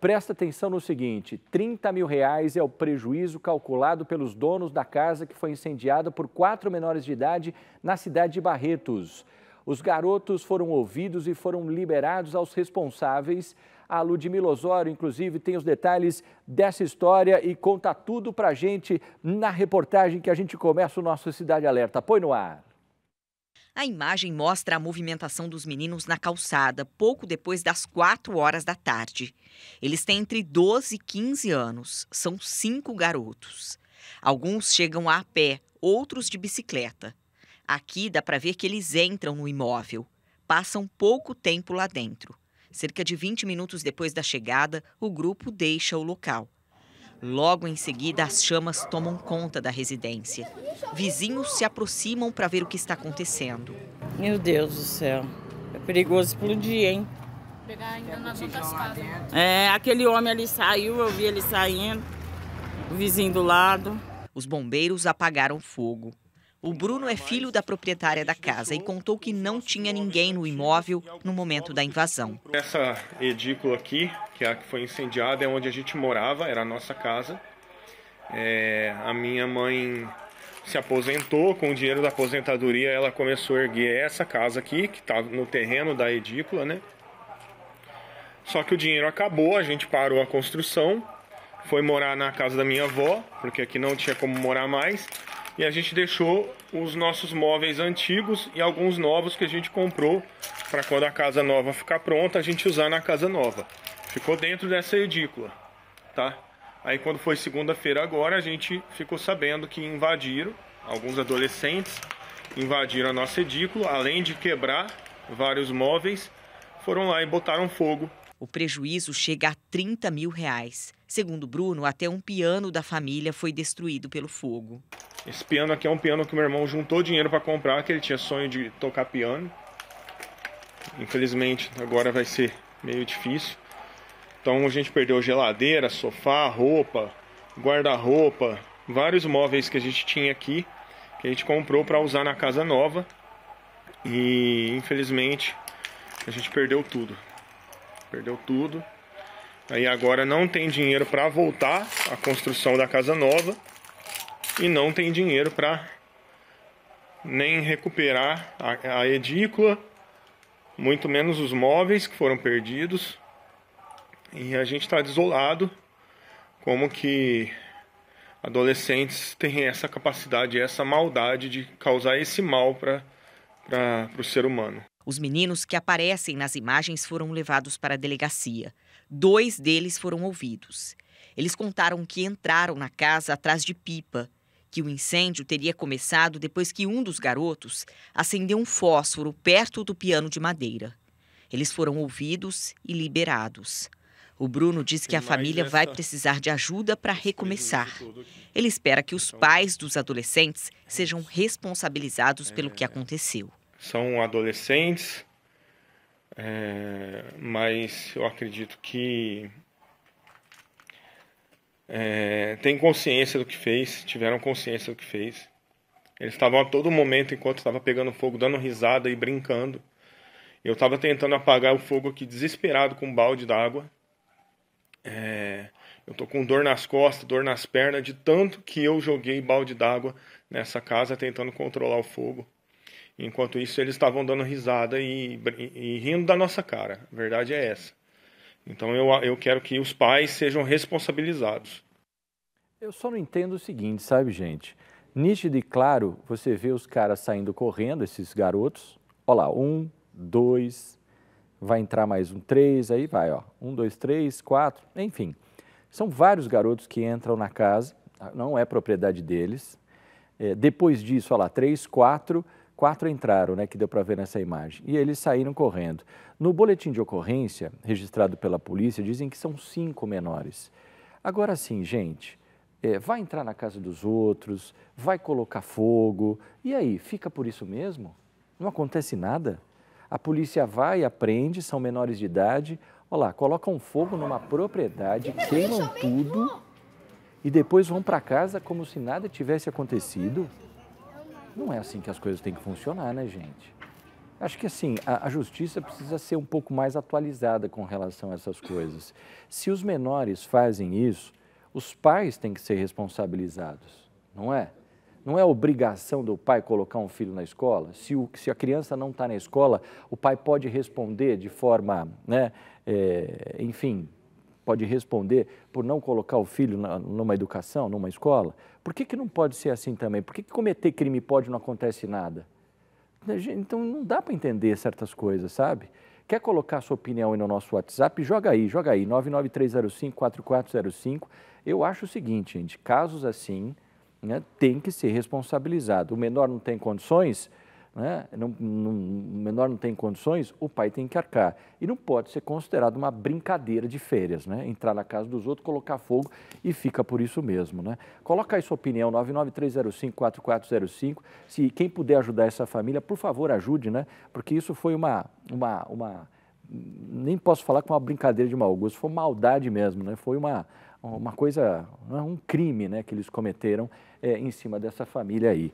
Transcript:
Presta atenção no seguinte: 30 mil reais é o prejuízo calculado pelos donos da casa que foi incendiada por quatro menores de idade na cidade de Barretos. Os garotos foram ouvidos e foram liberados aos responsáveis. A Ludmila Osório, inclusive, tem os detalhes dessa história e conta tudo a gente na reportagem que a gente começa o nosso Cidade Alerta. Põe no ar. A imagem mostra a movimentação dos meninos na calçada pouco depois das 4 horas da tarde. Eles têm entre 12 e 15 anos, são cinco garotos. Alguns chegam a pé, outros de bicicleta. Aqui dá para ver que eles entram no imóvel, passam pouco tempo lá dentro. Cerca de 20 minutos depois da chegada, o grupo deixa o local. Logo em seguida, as chamas tomam conta da residência. Vizinhos se aproximam para ver o que está acontecendo. Meu Deus do céu, é perigoso explodir, hein? Pegar ainda nas outras É, aquele homem ali saiu, eu vi ele saindo, o vizinho do lado. Os bombeiros apagaram fogo. O Bruno é filho da proprietária da casa e contou que não tinha ninguém no imóvel no momento da invasão. Essa edícula aqui, que é a que foi incendiada, é onde a gente morava, era a nossa casa. É, a minha mãe se aposentou, com o dinheiro da aposentadoria ela começou a erguer essa casa aqui, que está no terreno da edícula, né? Só que o dinheiro acabou, a gente parou a construção, foi morar na casa da minha avó, porque aqui não tinha como morar mais. E a gente deixou os nossos móveis antigos e alguns novos que a gente comprou para quando a casa nova ficar pronta, a gente usar na casa nova. Ficou dentro dessa edícula, tá? Aí quando foi segunda-feira agora, a gente ficou sabendo que invadiram, alguns adolescentes invadiram a nossa edícula, além de quebrar vários móveis, foram lá e botaram fogo. O prejuízo chega a 30 mil reais. Segundo Bruno, até um piano da família foi destruído pelo fogo. Esse piano aqui é um piano que meu irmão juntou dinheiro para comprar, que ele tinha sonho de tocar piano. Infelizmente, agora vai ser meio difícil. Então a gente perdeu geladeira, sofá, roupa, guarda-roupa, vários móveis que a gente tinha aqui, que a gente comprou para usar na casa nova. E infelizmente a gente perdeu tudo. Perdeu tudo. Aí agora não tem dinheiro para voltar à construção da casa nova e não tem dinheiro para nem recuperar a, a edícula, muito menos os móveis que foram perdidos. E a gente está desolado, como que adolescentes têm essa capacidade, essa maldade de causar esse mal para o ser humano. Os meninos que aparecem nas imagens foram levados para a delegacia. Dois deles foram ouvidos. Eles contaram que entraram na casa atrás de pipa que o incêndio teria começado depois que um dos garotos acendeu um fósforo perto do piano de madeira. Eles foram ouvidos e liberados. O Bruno diz que a família vai precisar de ajuda para recomeçar. Ele espera que os então, pais dos adolescentes é sejam responsabilizados pelo que é. aconteceu. São adolescentes, é, mas eu acredito que é, tem consciência do que fez, tiveram consciência do que fez. Eles estavam a todo momento, enquanto estava pegando fogo, dando risada e brincando. Eu estava tentando apagar o fogo aqui desesperado com um balde d'água. É, eu estou com dor nas costas, dor nas pernas, de tanto que eu joguei balde d'água nessa casa tentando controlar o fogo. Enquanto isso, eles estavam dando risada e, e, e rindo da nossa cara. A verdade é essa. Então eu, eu quero que os pais sejam responsabilizados. Eu só não entendo o seguinte, sabe, gente? Nítido e claro, você vê os caras saindo correndo, esses garotos. Olha lá, um, dois, vai entrar mais um, três, aí vai, ó. Um, dois, três, quatro, enfim. São vários garotos que entram na casa, não é propriedade deles. É, depois disso, olha lá, três, quatro, Quatro entraram, né, que deu para ver nessa imagem, e eles saíram correndo. No boletim de ocorrência, registrado pela polícia, dizem que são cinco menores. Agora sim, gente, é, vai entrar na casa dos outros, vai colocar fogo, e aí, fica por isso mesmo? Não acontece nada? A polícia vai, aprende, são menores de idade. Olha lá, colocam fogo numa propriedade, queimam tudo e depois vão para casa como se nada tivesse acontecido. Não é assim que as coisas têm que funcionar, né, gente? Acho que assim, a, a, justiça precisa ser um pouco mais atualizada com relação a essas coisas. Se os menores fazem isso, os pais têm que ser responsabilizados, não é? Não é obrigação do pai colocar um filho na escola? Se, o, se a criança não está na escola, o pai pode responder de forma, né, é, enfim, pode responder por não colocar o filho na, numa educação, numa escola? Por que, que não pode ser assim também? Por que, que cometer crime pode e não acontece nada? Né, então não dá para entender certas coisas, sabe? Quer colocar sua opinião aí no nosso WhatsApp? Joga aí, joga aí, 993054405. Eu acho o seguinte, gente, casos assim né, tem que ser responsabilizado. O menor não tem condições, né? Não, não, o menor não tem condições, o pai tem que arcar. E não pode ser considerado uma brincadeira de férias, né? Entrar na casa dos outros, colocar fogo e fica por isso mesmo, né? Coloca aí sua opinião, 993054405. Se quem puder ajudar essa família, por favor, ajude, né? Porque isso foi uma... uma, uma nem posso falar com é uma brincadeira de mau gosto, foi maldade mesmo, né? Foi uma, uma coisa, né? um crime né, que eles cometeram é, em cima dessa família aí.